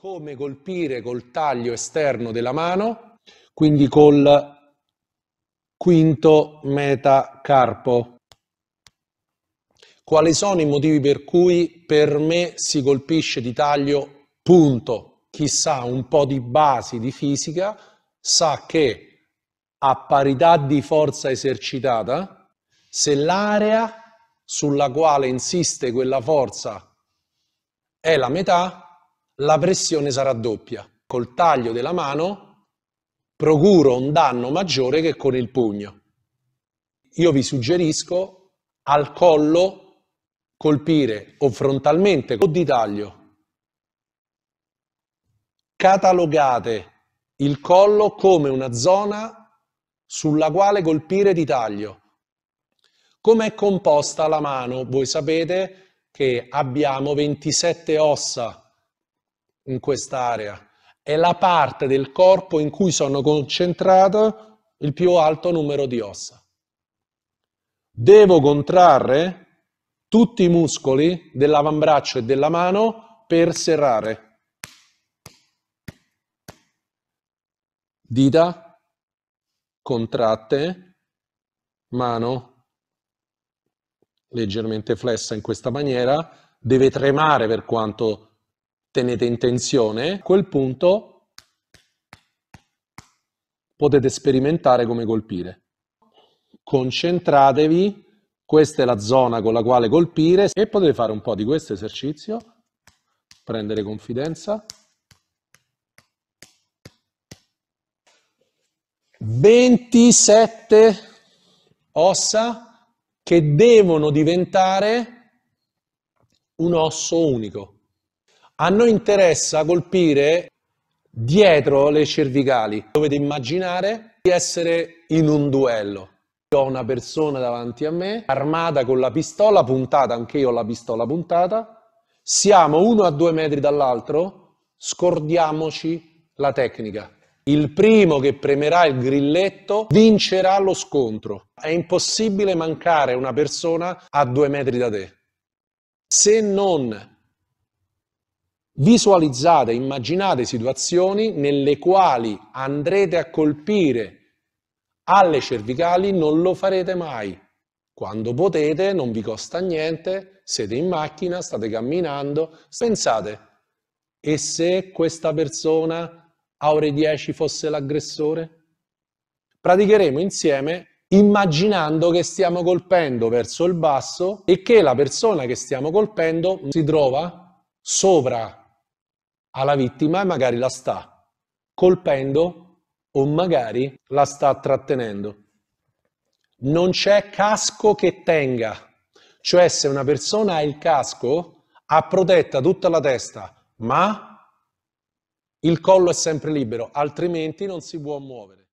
come colpire col taglio esterno della mano, quindi col quinto metacarpo. Quali sono i motivi per cui per me si colpisce di taglio punto? Chi sa un po' di basi di fisica sa che a parità di forza esercitata, se l'area sulla quale insiste quella forza è la metà, la pressione sarà doppia. Col taglio della mano procuro un danno maggiore che con il pugno. Io vi suggerisco al collo colpire o frontalmente o di taglio. Catalogate il collo come una zona sulla quale colpire di taglio. Come è composta la mano? Voi sapete che abbiamo 27 ossa in quest'area. È la parte del corpo in cui sono concentrato il più alto numero di ossa. Devo contrarre tutti i muscoli dell'avambraccio e della mano per serrare. Dita contratte, mano leggermente flessa in questa maniera, deve tremare per quanto tenete in tensione, a quel punto potete sperimentare come colpire. Concentratevi, questa è la zona con la quale colpire e potete fare un po' di questo esercizio, prendere confidenza. Ventisette ossa che devono diventare un osso unico. A noi interessa colpire dietro le cervicali. Dovete immaginare di essere in un duello. Io ho una persona davanti a me, armata con la pistola puntata, anche io ho la pistola puntata. Siamo uno a due metri dall'altro, scordiamoci la tecnica. Il primo che premerà il grilletto vincerà lo scontro. È impossibile mancare una persona a due metri da te. Se non Visualizzate, immaginate situazioni nelle quali andrete a colpire alle cervicali, non lo farete mai. Quando potete, non vi costa niente, siete in macchina, state camminando, pensate, e se questa persona a ore 10 fosse l'aggressore? Praticheremo insieme immaginando che stiamo colpendo verso il basso e che la persona che stiamo colpendo si trova sopra alla vittima e magari la sta colpendo o magari la sta trattenendo. Non c'è casco che tenga, cioè se una persona ha il casco ha protetta tutta la testa, ma il collo è sempre libero, altrimenti non si può muovere.